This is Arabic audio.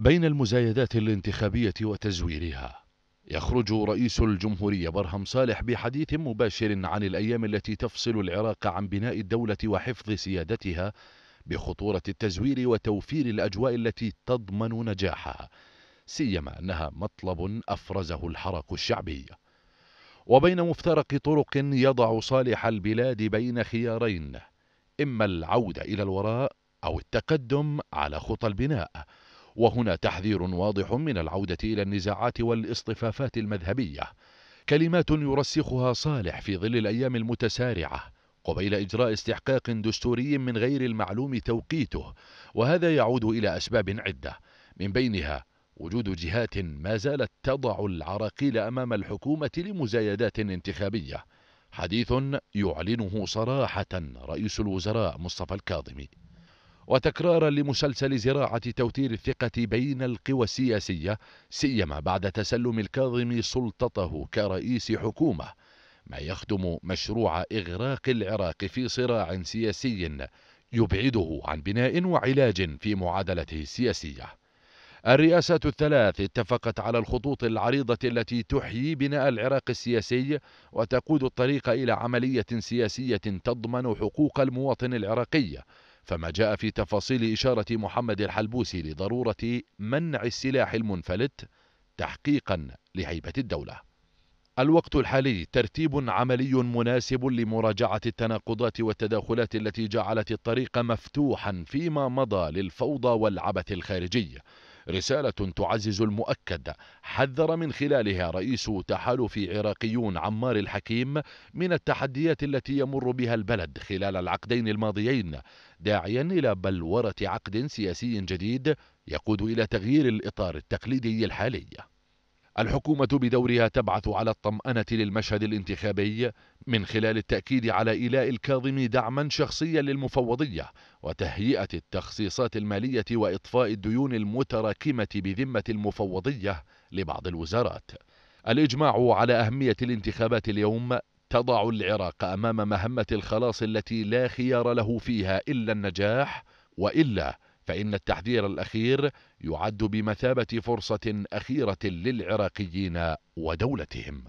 بين المزايدات الانتخابية وتزويرها يخرج رئيس الجمهورية برهم صالح بحديث مباشر عن الأيام التي تفصل العراق عن بناء الدولة وحفظ سيادتها بخطورة التزوير وتوفير الأجواء التي تضمن نجاحها سيما أنها مطلب أفرزه الحراك الشعبي وبين مفترق طرق يضع صالح البلاد بين خيارين إما العودة إلى الوراء أو التقدم على خطى البناء وهنا تحذير واضح من العودة إلى النزاعات والاصطفافات المذهبية كلمات يرسخها صالح في ظل الأيام المتسارعة قبيل إجراء استحقاق دستوري من غير المعلوم توقيته وهذا يعود إلى أسباب عدة من بينها وجود جهات ما زالت تضع العراقيل أمام الحكومة لمزايدات انتخابية حديث يعلنه صراحة رئيس الوزراء مصطفى الكاظمي وتكرارا لمسلسل زراعة توتير الثقة بين القوى السياسية سيما بعد تسلم الكاظم سلطته كرئيس حكومة ما يخدم مشروع إغراق العراق في صراع سياسي يبعده عن بناء وعلاج في معادلته السياسية الرئاسات الثلاث اتفقت على الخطوط العريضة التي تحيي بناء العراق السياسي وتقود الطريق إلى عملية سياسية تضمن حقوق المواطن العراقي فما جاء في تفاصيل إشارة محمد الحلبوسي لضرورة منع السلاح المنفلت تحقيقا لهيبة الدولة الوقت الحالي ترتيب عملي مناسب لمراجعة التناقضات والتداخلات التي جعلت الطريق مفتوحا فيما مضى للفوضى والعبث الخارجي رسالة تعزز المؤكد حذر من خلالها رئيس تحالف عراقيون عمار الحكيم من التحديات التي يمر بها البلد خلال العقدين الماضيين داعيا إلى بلورة عقد سياسي جديد يقود إلى تغيير الإطار التقليدي الحالي الحكومة بدورها تبعث على الطمأنة للمشهد الانتخابي من خلال التأكيد على إيلاء الكاظم دعما شخصيا للمفوضية وتهيئة التخصيصات المالية وإطفاء الديون المتراكمة بذمة المفوضية لبعض الوزارات. الإجماع على أهمية الانتخابات اليوم تضع العراق أمام مهمة الخلاص التي لا خيار له فيها إلا النجاح وإلا فإن التحذير الأخير يعد بمثابة فرصة أخيرة للعراقيين ودولتهم